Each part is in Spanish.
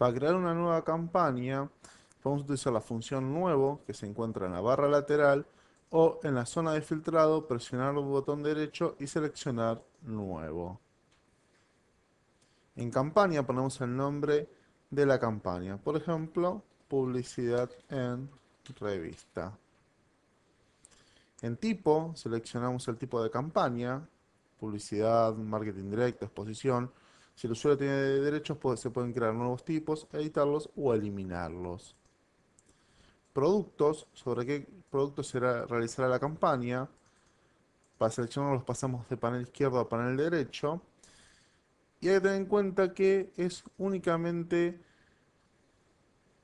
Para crear una nueva campaña, podemos utilizar la función nuevo que se encuentra en la barra lateral o en la zona de filtrado, presionar el botón derecho y seleccionar nuevo. En campaña ponemos el nombre de la campaña, por ejemplo, publicidad en revista. En tipo seleccionamos el tipo de campaña, publicidad, marketing directo, exposición, si el usuario tiene derechos, pues, se pueden crear nuevos tipos, editarlos o eliminarlos. Productos, sobre qué productos será, realizará la campaña. Para seleccionarlos pasamos de panel izquierdo a panel derecho. Y hay que tener en cuenta que es únicamente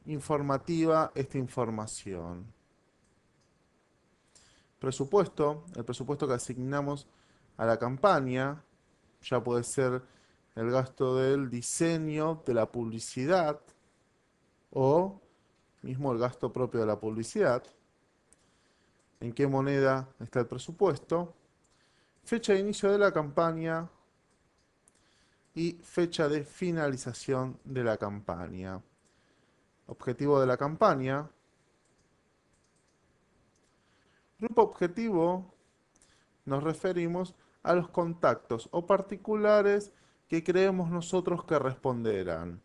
informativa esta información. Presupuesto, el presupuesto que asignamos a la campaña, ya puede ser el gasto del diseño de la publicidad o mismo el gasto propio de la publicidad, en qué moneda está el presupuesto, fecha de inicio de la campaña y fecha de finalización de la campaña. Objetivo de la campaña. Grupo objetivo nos referimos a los contactos o particulares ¿Qué creemos nosotros que responderán.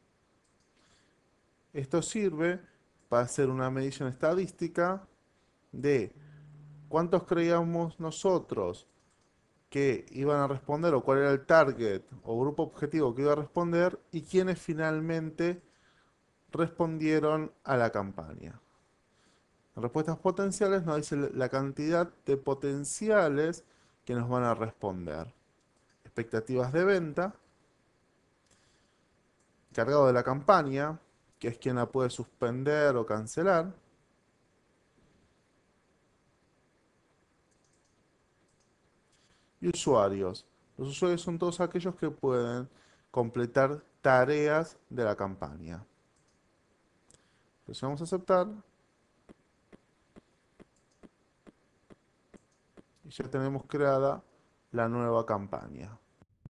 Esto sirve para hacer una medición estadística de cuántos creíamos nosotros que iban a responder o cuál era el target o grupo objetivo que iba a responder y quiénes finalmente respondieron a la campaña. respuestas potenciales nos dice la cantidad de potenciales que nos van a responder. Expectativas de venta, cargado de la campaña, que es quien la puede suspender o cancelar. Y usuarios. Los usuarios son todos aquellos que pueden completar tareas de la campaña. vamos a aceptar. Y ya tenemos creada la nueva campaña.